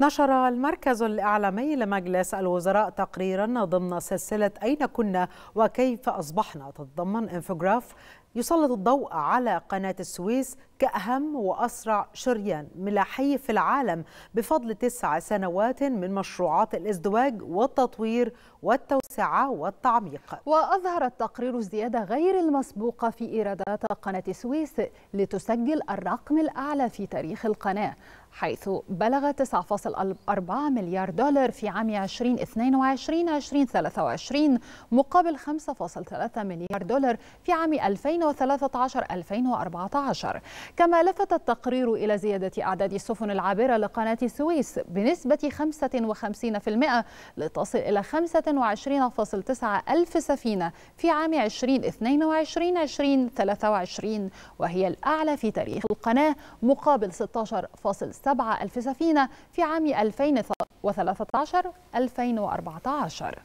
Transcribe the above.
نشر المركز الإعلامي لمجلس الوزراء تقريرا ضمن سلسلة أين كنا وكيف أصبحنا تتضمن انفوغراف يسلط الضوء على قناة السويس كأهم وأسرع شريان ملاحي في العالم بفضل تسع سنوات من مشروعات الازدواج والتطوير والتوسعة والتعميق وأظهر التقرير الزيادة غير المسبوقة في إيرادات قناة السويس لتسجل الرقم الأعلى في تاريخ القناة حيث بلغ 9.4 مليار دولار في عام 2022 2023 مقابل 5.3 مليار دولار في عام 2013 2014 كما لفت التقرير إلى زيادة أعداد السفن العابرة لقناة السويس بنسبة 55% لتصل إلى 25.9 ألف سفينة في عام 2022-2023 وهي الأعلى في تاريخ القناة مقابل 16.7 ألف سفينة في عام 2013 2014